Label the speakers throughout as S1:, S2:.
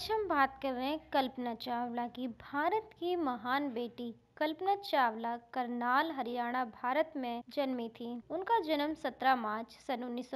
S1: आज हम बात कर रहे हैं कल्पना चावला की भारत की महान बेटी कल्पना चावला करनाल हरियाणा भारत में जन्मी थी उनका जन्म 17 मार्च सन उन्नीस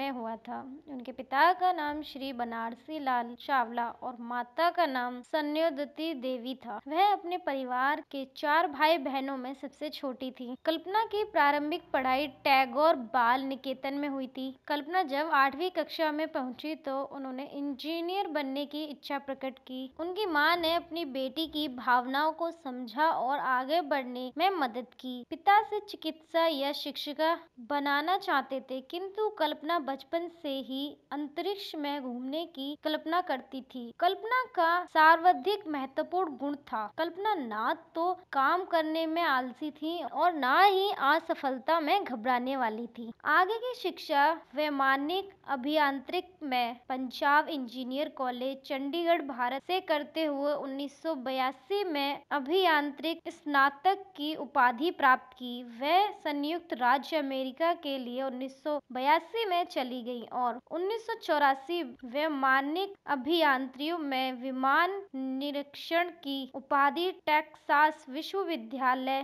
S1: में हुआ था उनके पिता का नाम श्री बनारसी लाल चावला और माता का नाम सन्योदती देवी था वह अपने परिवार के चार भाई बहनों में सबसे छोटी थी कल्पना की प्रारंभिक पढ़ाई टैगोर बाल निकेतन में हुई थी कल्पना जब आठवीं कक्षा में पहुंची तो उन्होंने इंजीनियर बनने की इच्छा प्रकट की उनकी माँ ने अपनी बेटी की भावनाओं को समझा और और आगे बढ़ने में मदद की पिता से चिकित्सा या शिक्षिका बनाना चाहते थे किंतु कल्पना बचपन से ही अंतरिक्ष में घूमने की कल्पना करती थी कल्पना का सर्वाधिक महत्वपूर्ण गुण था कल्पना ना तो काम करने में आलसी थी और ना ही असफलता में घबराने वाली थी आगे की शिक्षा वैमानिक अभियांत्रिक में पंजाब इंजीनियर कॉलेज चंडीगढ़ भारत से करते हुए 1982 में अभियांत्रिक स्नातक की उपाधि प्राप्त की वे संयुक्त राज्य अमेरिका के लिए 1982 में चली गई और सौ चौरासी वैमानिक अभियांत्रियों में विमान निरीक्षण की उपाधि टेक्सास विश्वविद्यालय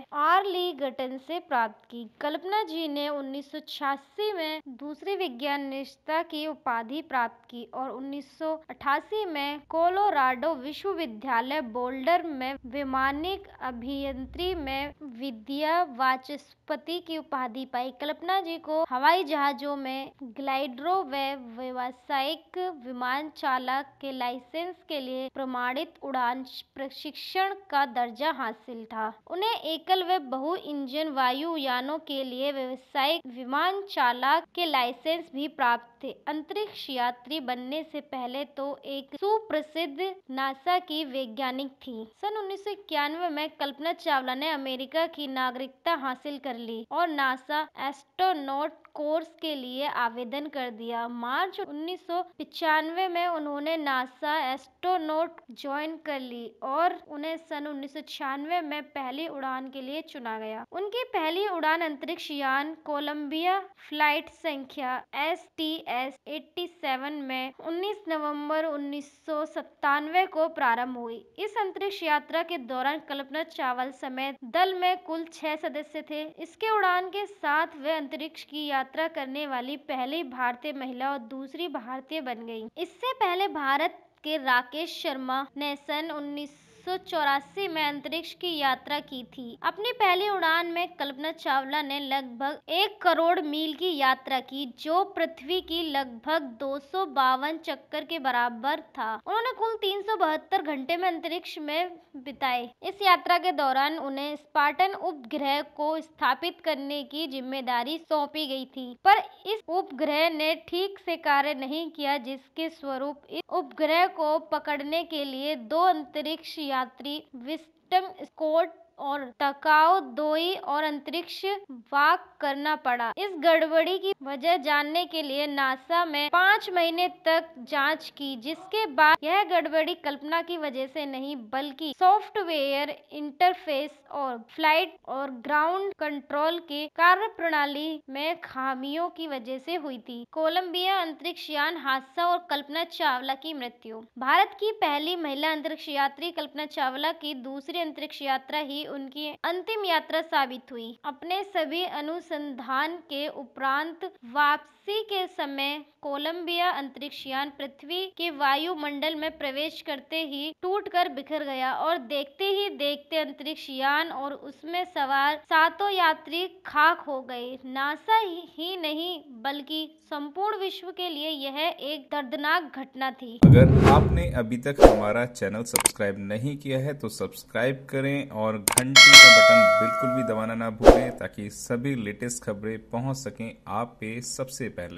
S1: गटन से प्राप्त की कल्पना जी ने उन्नीस में दूसरी विज्ञान निष्ठा की उपाधि प्राप्त की और उन्नीस में कोलोराडो विश्वविद्यालय बोल्डर में वैमानिक अभि अभियंत्री में विद्या वाचस्पति की उपाधि पाई कल्पना जी को हवाई जहाजों में ग्लाइडरों व्यावसायिक विमान चालक के लाइसेंस के लिए प्रमाणित उड़ान प्रशिक्षण का दर्जा हासिल था उन्हें एकल व बहु इंजन वायु यानों के लिए व्यावसायिक विमान चालक के लाइसेंस भी प्राप्त थे अंतरिक्ष यात्री बनने से पहले तो एक सुप्रसिद्ध नासा की वैज्ञानिक थी सन उन्नीस में कल कल्पना चावला ने अमेरिका की नागरिकता हासिल कर ली और नासा एस्ट्रोनॉट कोर्स के लिए आवेदन कर दिया मार्च उन्नीस में उन्होंने नासा एस्ट्रोनॉट ज्वाइन कर ली और उन्हें सन उन्नीस में पहली उड़ान के लिए चुना गया उनकी पहली उड़ान अंतरिक्ष यान कोलंबिया फ्लाइट संख्या एस टी एस एट्टी में उन्नीस नवंबर उन्नीस को प्रारंभ हुई इस अंतरिक्ष यात्रा के दौरान कल्पना चावल समेत दल में कुल छह सदस्य थे इसके उड़ान के साथ वे अंतरिक्ष की यात्रा करने वाली पहली भारतीय महिला और दूसरी भारतीय बन गई इससे पहले भारत के राकेश शर्मा ने सन उन्नीस में अंतरिक्ष की यात्रा की थी अपनी पहली उड़ान में कल्पना चावला ने लगभग एक करोड़ मील की यात्रा की जो पृथ्वी की लगभग दो चक्कर के बराबर था उन्होंने कुल तीन घंटे में अंतरिक्ष में बिताए इस यात्रा के दौरान उन्हें स्पार्टन उपग्रह को स्थापित करने की जिम्मेदारी सौंपी गई थी पर इस उपग्रह ने ठीक से कार्य नहीं किया जिसके स्वरूप इस उपग्रह को पकड़ने के लिए दो अंतरिक्ष या यात्री विश्व सिस्टम स्कोट और टकाऊ दोई और अंतरिक्ष वाक करना पड़ा इस गड़बड़ी की वजह जानने के लिए नासा में पाँच महीने तक जांच की जिसके बाद यह गड़बड़ी कल्पना की वजह से नहीं बल्कि सॉफ्टवेयर इंटरफेस और फ्लाइट और ग्राउंड कंट्रोल के कार्य प्रणाली में खामियों की वजह से हुई थी कोलंबिया अंतरिक्ष यान हादसा और कल्पना चावला की मृत्यु भारत की पहली महिला अंतरिक्ष यात्री कल्पना चावला की दूसरे की अंतरिक्ष यात्रा ही उनकी अंतिम यात्रा साबित हुई अपने सभी अनुसंधान के उपरांत वापसी के समय कोलंबिया अंतरिक्ष यान पृथ्वी के वायुमंडल में प्रवेश करते ही टूटकर बिखर गया और देखते ही देखते अंतरिक्ष यान और उसमें सवार सातों यात्री खाक हो गए नासा ही नहीं बल्कि संपूर्ण विश्व के लिए यह एक दर्दनाक घटना थी अगर आपने अभी तक हमारा चैनल सब्सक्राइब नहीं किया है तो सब्सक्राइब सब्सक्राइब करें और घंटी का बटन बिल्कुल भी दबाना ना भूलें ताकि सभी लेटेस्ट खबरें पहुंच सकें आप पे सबसे पहले